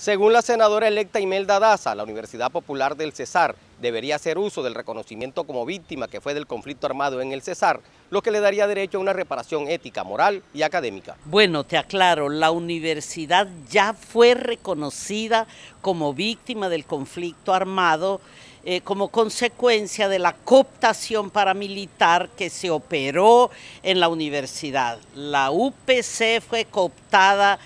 Según la senadora electa Imelda Daza, la Universidad Popular del Cesar debería hacer uso del reconocimiento como víctima que fue del conflicto armado en el Cesar, lo que le daría derecho a una reparación ética, moral y académica. Bueno, te aclaro, la universidad ya fue reconocida como víctima del conflicto armado eh, como consecuencia de la cooptación paramilitar que se operó en la universidad. La UPC fue cooptada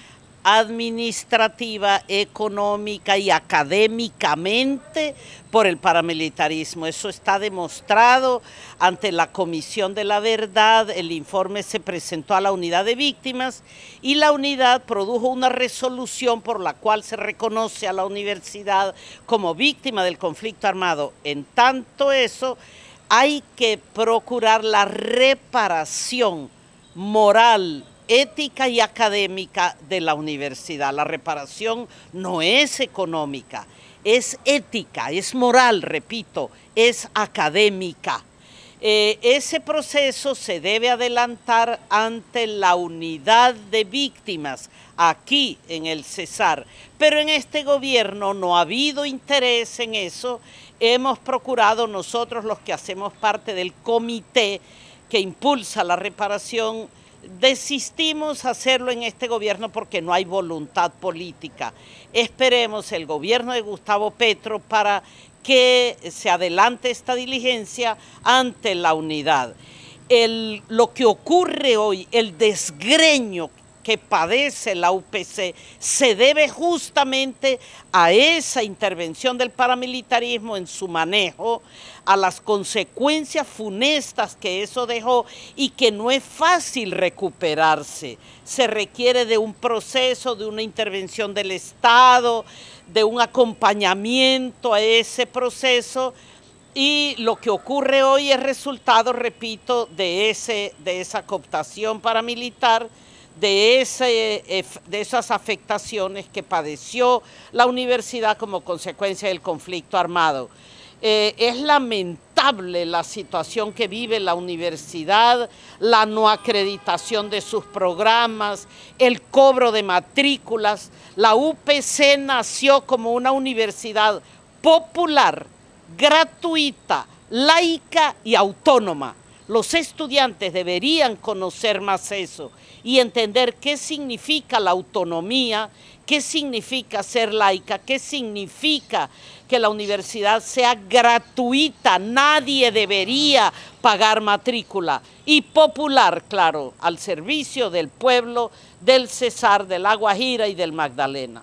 administrativa, económica y académicamente por el paramilitarismo. Eso está demostrado ante la Comisión de la Verdad. El informe se presentó a la unidad de víctimas y la unidad produjo una resolución por la cual se reconoce a la universidad como víctima del conflicto armado. En tanto eso, hay que procurar la reparación moral ética y académica de la universidad. La reparación no es económica, es ética, es moral, repito, es académica. Eh, ese proceso se debe adelantar ante la unidad de víctimas aquí en el Cesar, pero en este gobierno no ha habido interés en eso. Hemos procurado nosotros los que hacemos parte del comité que impulsa la reparación desistimos hacerlo en este gobierno porque no hay voluntad política. Esperemos el gobierno de Gustavo Petro para que se adelante esta diligencia ante la unidad. El, lo que ocurre hoy, el desgreño que padece la UPC se debe justamente a esa intervención del paramilitarismo en su manejo, a las consecuencias funestas que eso dejó y que no es fácil recuperarse. Se requiere de un proceso, de una intervención del Estado, de un acompañamiento a ese proceso y lo que ocurre hoy es resultado, repito, de, ese, de esa cooptación paramilitar eh, de, esas afectaciones que padeció la universidad como consecuencia del conflicto armado. Eh, es lamentable la situación que vive la universidad, la no acreditación de sus programas, el cobro de matrículas. La UPC nació como una universidad popular, gratuita, laica y autónoma los estudiantes deberían conocer más eso y entender qué significa la autonomía, qué significa ser laica, qué significa que la universidad sea gratuita, nadie debería pagar matrícula y popular, claro, al servicio del pueblo, del Cesar, del Aguajira Guajira y del Magdalena.